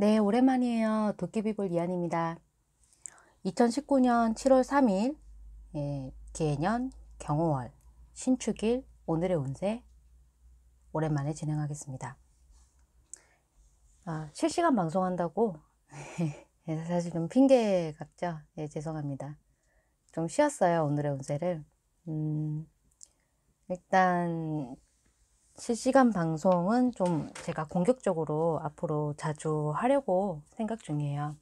네, 오랜만이에요. 도깨비볼 이한입니다. 2019년 7월 3일 예, 개년 경호월 신축일 오늘의 운세 오랜만에 진행하겠습니다. 아, 실시간 방송한다고 예, 사실 좀 핑계 같죠? 예, 죄송합니다. 좀 쉬었어요 오늘의 운세를. 음, 일단 실시간 방송은 좀 제가 공격적으로 앞으로 자주 하려고 생각 중이에요.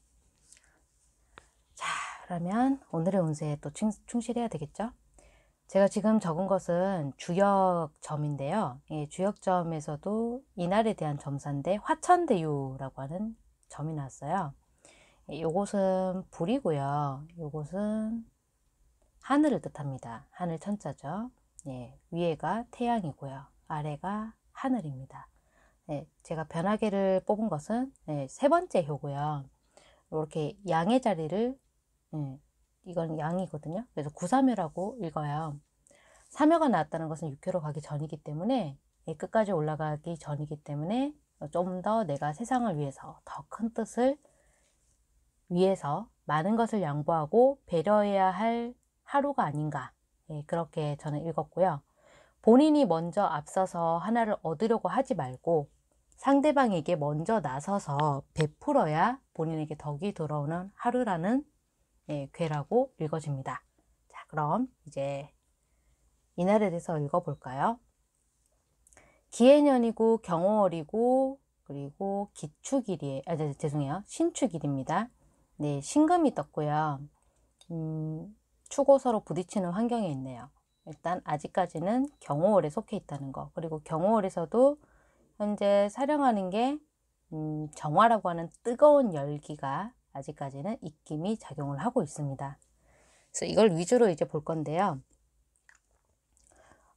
자, 그러면 오늘의 운세에 또 충실해야 되겠죠? 제가 지금 적은 것은 주역점인데요. 예, 주역점에서도 이날에 대한 점사인데 화천대유라고 하는 점이 나왔어요. 예, 요것은 불이고요. 요것은 하늘을 뜻합니다. 하늘 천자죠. 예, 위에가 태양이고요. 아래가 하늘입니다. 네, 제가 변화개를 뽑은 것은 네, 세 번째 효고요. 이렇게 양의 자리를 네, 이건 양이거든요. 그래서 구삼효라고 읽어요. 삼효가 나왔다는 것은 육효로 가기 전이기 때문에 네, 끝까지 올라가기 전이기 때문에 좀 더 내가 세상을 위해서 더 큰 뜻을 위해서 많은 것을 양보하고 배려해야 할 하루가 아닌가 네, 그렇게 저는 읽었고요. 본인이 먼저 앞서서 하나를 얻으려고 하지 말고 상대방에게 먼저 나서서 베풀어야 본인에게 덕이 돌아오는 하루라는 예, 괴라고 읽어집니다. 자, 그럼 이제 이날에 대해서 읽어볼까요? 기해년이고 경호월이고 그리고 기축일이 아 죄송해요 신축일입니다. 네 신금이 떴고요. 음, 추고서로 부딪히는 환경에 있네요. 일단 아직까지는 경호홀에 속해 있다는 거 그리고 경호홀에서도 현재 사령하는 게 음, 정화라고 하는 뜨거운 열기가 아직까지는 입김이 작용을 하고 있습니다. 그래서 이걸 위주로 이제 볼 건데요.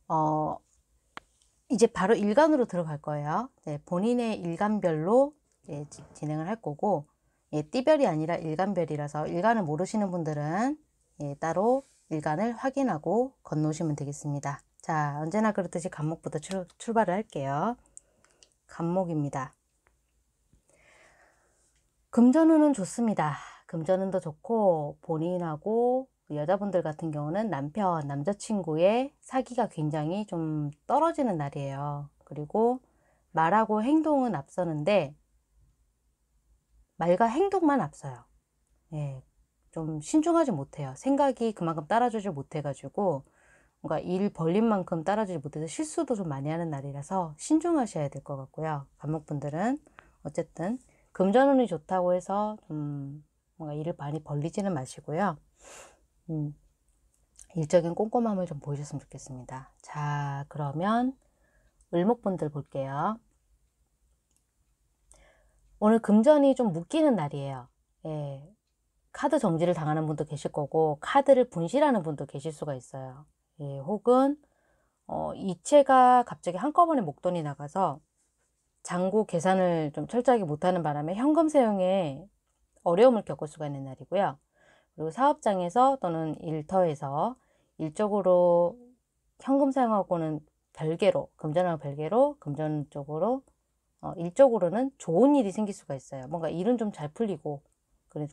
어, 이제 바로 일간으로 들어갈 거예요. 네, 본인의 일간별로 예, 진행을 할 거고 예, 띠별이 아니라 일간별이라서 일간을 모르시는 분들은 예, 따로 일간을 확인하고 건너오시면 되겠습니다. 자, 언제나 그렇듯이 간목부터 출, 출발을 할게요. 간목입니다. 금전운은 좋습니다. 금전운도 좋고 본인하고 여자분들 같은 경우는 남편, 남자친구의 사기가 굉장히 좀 떨어지는 날이에요. 그리고 말하고 행동은 앞서는데 말과 행동만 앞서요. 예, 좀 신중하지 못해요. 생각이 그만큼 따라주지 못해가지고 뭔가 일 벌린 만큼 따라주지 못해서 실수도 좀 많이 하는 날이라서 신중하셔야 될 것 같고요. 감목분들은 어쨌든 금전운이 좋다고 해서 좀 뭔가 일을 많이 벌리지는 마시고요. 음, 일적인 꼼꼼함을 좀 보이셨으면 좋겠습니다. 자, 그러면 을목분들 볼게요. 오늘 금전이 좀 묶이는 날이에요. 예, 카드 정지를 당하는 분도 계실 거고 카드를 분실하는 분도 계실 수가 있어요. 예, 혹은 어, 이체가 갑자기 한꺼번에 목돈이 나가서 잔고 계산을 좀 철저하게 못하는 바람에 현금 사용에 어려움을 겪을 수가 있는 날이고요. 그리고 사업장에서 또는 일터에서 일적으로 현금 사용하고는 별개로 금전하고 별개로 금전 쪽으로 어, 일적으로는 좋은 일이 생길 수가 있어요. 뭔가 일은 좀 잘 풀리고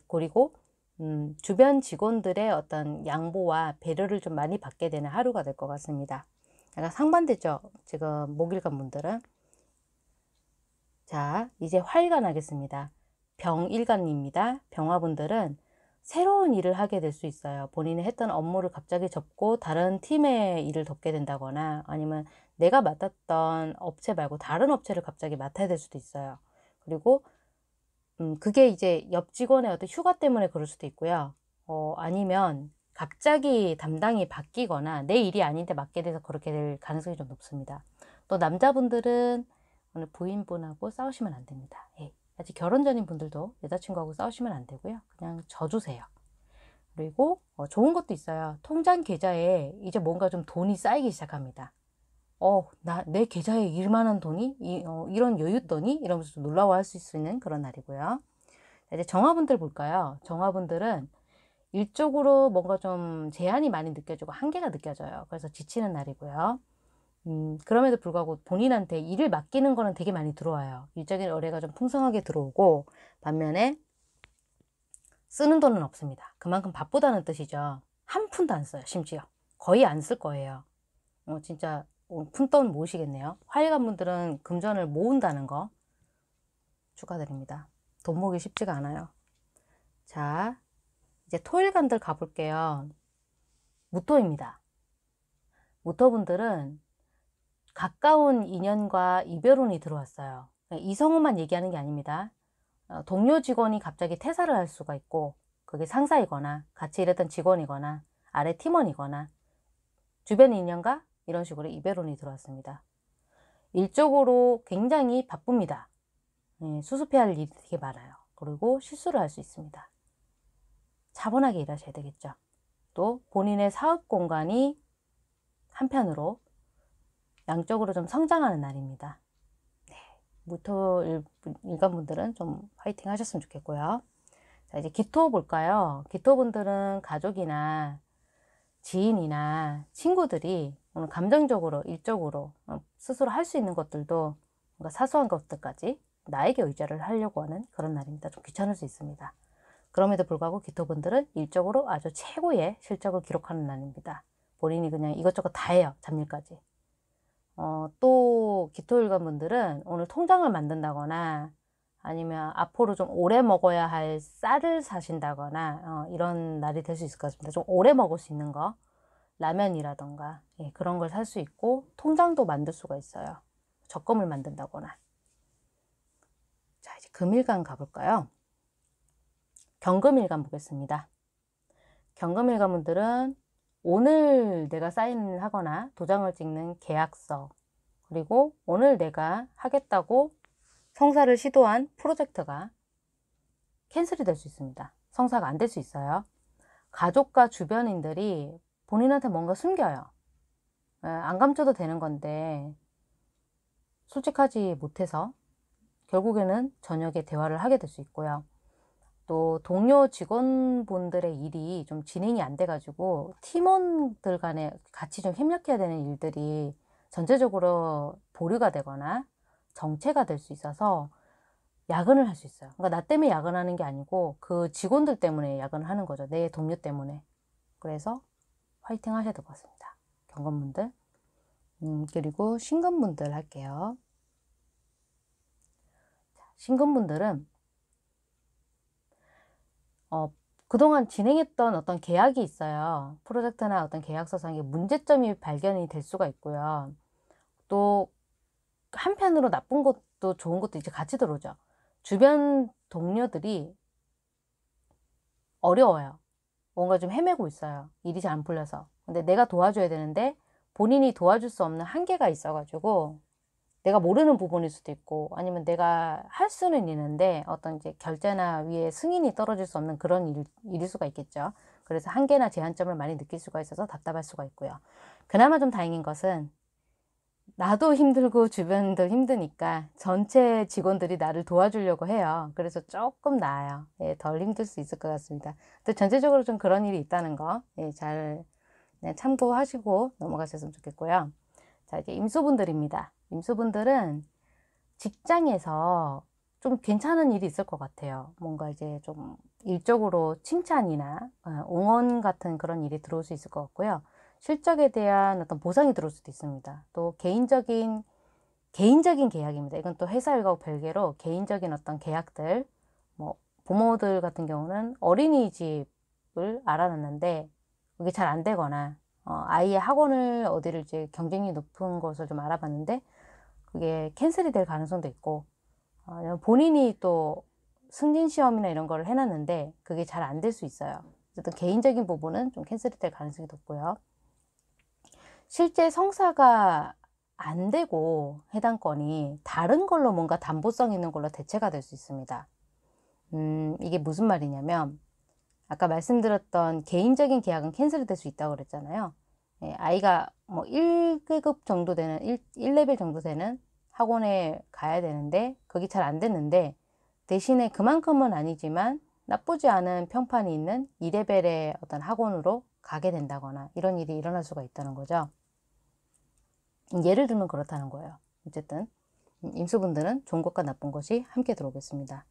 그리고 음, 주변 직원들의 어떤 양보와 배려를 좀 많이 받게 되는 하루가 될 것 같습니다. 약간 상반되죠? 지금 목일간 분들은. 자, 이제 활간 하겠습니다. 병일간입니다. 병화분들은 새로운 일을 하게 될 수 있어요. 본인이 했던 업무를 갑자기 접고 다른 팀의 일을 돕게 된다거나 아니면 내가 맡았던 업체 말고 다른 업체를 갑자기 맡아야 될 수도 있어요. 그리고 음, 그게 이제 옆 직원의 어떤 휴가 때문에 그럴 수도 있고요. 어, 아니면 갑자기 담당이 바뀌거나 내 일이 아닌데 맡게 돼서 그렇게 될 가능성이 좀 높습니다. 또 남자분들은 오늘 부인분하고 싸우시면 안 됩니다. 예. 아직 결혼 전인 분들도 여자친구하고 싸우시면 안 되고요. 그냥 져주세요. 그리고 어, 좋은 것도 있어요. 통장 계좌에 이제 뭔가 좀 돈이 쌓이기 시작합니다. 어, 나, 내 계좌에 일만한 돈이, 이, 어, 이런 여윳돈이? 이러면서 놀라워할 수 있는 그런 날이고요. 이제 정화분들 볼까요? 정화분들은 일적으로 뭔가 좀 제한이 많이 느껴지고 한계가 느껴져요. 그래서 지치는 날이고요. 음, 그럼에도 불구하고 본인한테 일을 맡기는 거는 되게 많이 들어와요. 일적인 의뢰가 좀 풍성하게 들어오고, 반면에 쓰는 돈은 없습니다. 그만큼 바쁘다는 뜻이죠. 한 푼도 안 써요, 심지어. 거의 안 쓸 거예요. 어, 진짜 푼돈 어, 모으시겠네요. 화일관 분들은 금전을 모은다는 거 축하드립니다. 돈 모으기 쉽지가 않아요. 자, 이제 토일관들 가볼게요. 무토입니다. 무토분들은 가까운 인연과 이별운이 들어왔어요. 그러니까 이성우만 얘기하는 게 아닙니다. 어, 동료 직원이 갑자기 퇴사를 할 수가 있고 그게 상사이거나 같이 일했던 직원이거나 아래 팀원이거나 주변 인연과 이런 식으로 이0론이 들어왔습니다. 일적으로 굉장히 바쁩니다. 예, 수습해야 할 일이 되게 많아요. 그리고 실수를 할 수 있습니다. 차분하게 일하셔야 되겠죠. 또 본인의 사업 공간이 한편으로 양적으로 좀 성장하는 날입니다. 네, 무토 일간분들은 좀 화이팅 하셨으면 좋겠고요. 자, 이제 기토 볼까요? 기토분들은 가족이나 지인이나 친구들이 어, 감정적으로 일적으로 어, 스스로 할 수 있는 것들도 뭔가 사소한 것들까지 나에게 의자를 하려고 하는 그런 날입니다. 좀 귀찮을 수 있습니다. 그럼에도 불구하고 기토분들은 일적으로 아주 최고의 실적을 기록하는 날입니다. 본인이 그냥 이것저것 다 해요. 잡일까지. 어, 또 기토일관분들은 오늘 통장을 만든다거나 아니면 앞으로 좀 오래 먹어야 할 쌀을 사신다거나 어, 이런 날이 될 수 있을 것 같습니다. 좀 오래 먹을 수 있는 거. 라면이라던가 예, 그런 걸 살 수 있고 통장도 만들 수가 있어요. 적금을 만든다거나. 자, 이제 금일간 가볼까요? 경금일간 보겠습니다. 경금일간 분들은 오늘 내가 사인 하거나 도장을 찍는 계약서 그리고 오늘 내가 하겠다고 성사를 시도한 프로젝트가 캔슬이 될 수 있습니다. 성사가 안 될 수 있어요. 가족과 주변인들이 본인한테 뭔가 숨겨요. 예, 안 감춰도 되는 건데 솔직하지 못해서 결국에는 저녁에 대화를 하게 될 수 있고요. 또 동료 직원분들의 일이 좀 진행이 안 돼가지고 팀원들 간에 같이 좀 협력해야 되는 일들이 전체적으로 보류가 되거나 정체가 될 수 있어서 야근을 할 수 있어요. 그러니까 나 때문에 야근하는 게 아니고 그 직원들 때문에 야근을 하는 거죠. 내 동료 때문에. 그래서 화이팅 하셔도좋습니다 경건분들. 음, 그리고 신금분들 할게요. 신금분들은 어, 그동안 진행했던 어떤 계약이 있어요. 프로젝트나 어떤 계약서상의 문제점이 발견이 될 수가 있고요. 또 한편으로 나쁜 것도 좋은 것도 이제 같이 들어오죠. 주변 동료들이 어려워요. 뭔가 좀 헤매고 있어요. 일이 잘 안 풀려서. 근데 내가 도와줘야 되는데 본인이 도와줄 수 없는 한계가 있어가지고 내가 모르는 부분일 수도 있고 아니면 내가 할 수는 있는데 어떤 이제 결제나 위에 승인이 떨어질 수 없는 그런 일, 일일 수가 있겠죠. 그래서 한계나 제한점을 많이 느낄 수가 있어서 답답할 수가 있고요. 그나마 좀 다행인 것은 나도 힘들고 주변도 힘드니까 전체 직원들이 나를 도와주려고 해요. 그래서 조금 나아요. 예, 덜 힘들 수 있을 것 같습니다. 또 전체적으로 좀 그런 일이 있다는 거, 예, 잘 네, 참고하시고 넘어가셨으면 좋겠고요. 자, 이제 임수분들입니다임수분들은 직장에서 좀 괜찮은 일이 있을 것 같아요. 뭔가 이제 좀 일적으로 칭찬이나 어, 응원 같은 그런 일이 들어올 수 있을 것 같고요. 실적에 대한 어떤 보상이 들어올 수도 있습니다. 또 개인적인 개인적인 계약입니다. 이건 또 회사 일과 별개로 개인적인 어떤 계약들, 뭐 부모들 같은 경우는 어린이집을 알아놨는데 그게잘 안 되거나 어, 아이의 학원을 어디를 이제 경쟁이 높은 것을 좀 알아봤는데 그게 캔슬이 될 가능성도 있고 어, 본인이 또 승진 시험이나 이런 거를 해놨는데 그게 잘 안 될 수 있어요. 어쨌든 개인적인 부분은 좀 캔슬이 될 가능성이 높고요. 실제 성사가 안 되고 해당 건이 다른 걸로 뭔가 담보성 있는 걸로 대체가 될 수 있습니다. 음, 이게 무슨 말이냐면 아까 말씀드렸던 개인적인 계약은 캔슬이 될 수 있다고 그랬잖아요. 예, 아이가 뭐 1급 정도 되는 1, 1레벨 정도 되는 학원에 가야 되는데 그게 잘 안 됐는데 대신에 그만큼은 아니지만 나쁘지 않은 평판이 있는 2레벨의 어떤 학원으로 가게 된다거나 이런 일이 일어날 수가 있다는 거죠. 예를 들면 그렇다는 거예요. 어쨌든 임수분들은 좋은 것과 나쁜 것이 함께 들어오겠습니다.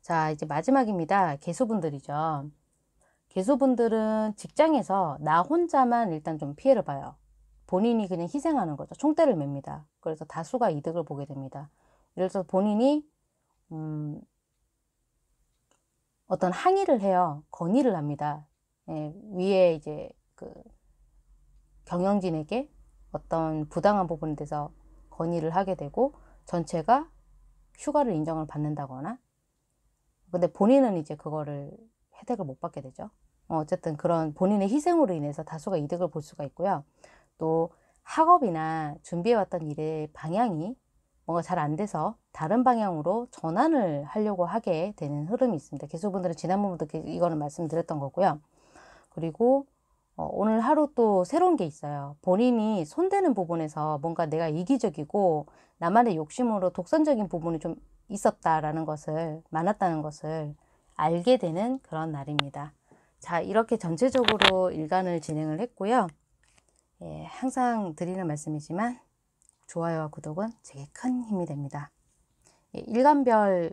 자 이제 마지막입니다. 개수분들이죠. 개수분들은 직장에서 나 혼자만 일단 좀 피해를 봐요. 본인이 그냥 희생하는 거죠. 총대를 맵니다. 그래서 다수가 이득을 보게 됩니다. 예를 들어서 본인이 음, 어떤 항의를 해요. 건의를 합니다. 예, 위에 이제 그 경영진에게 어떤 부당한 부분에 대해서 건의를 하게 되고 전체가 휴가를 인정을 받는다거나 근데 본인은 이제 그거를 혜택을 못 받게 되죠. 어, 어쨌든 그런 본인의 희생으로 인해서 다수가 이득을 볼 수가 있고요. 또 학업이나 준비해왔던 일의 방향이 뭔가 잘 안 돼서 다른 방향으로 전환을 하려고 하게 되는 흐름이 있습니다. 개수분들은 지난번부터 이거는 말씀드렸던 거고요. 그리고 어, 오늘 하루 또 새로운 게 있어요. 본인이 손대는 부분에서 뭔가 내가 이기적이고 나만의 욕심으로 독선적인 부분이 좀 있었다라는 것을, 많았다는 것을 알게 되는 그런 날입니다. 자, 이렇게 전체적으로 일간을 진행을 했고요. 예, 항상 드리는 말씀이지만 좋아요와 구독은 제게 큰 힘이 됩니다. 예, 일간별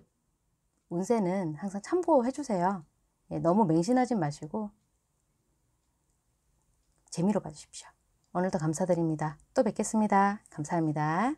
운세는 항상 참고해 주세요. 예, 너무 맹신하지 마시고 재미로 봐주십시오. 오늘도 감사드립니다. 또 뵙겠습니다. 감사합니다.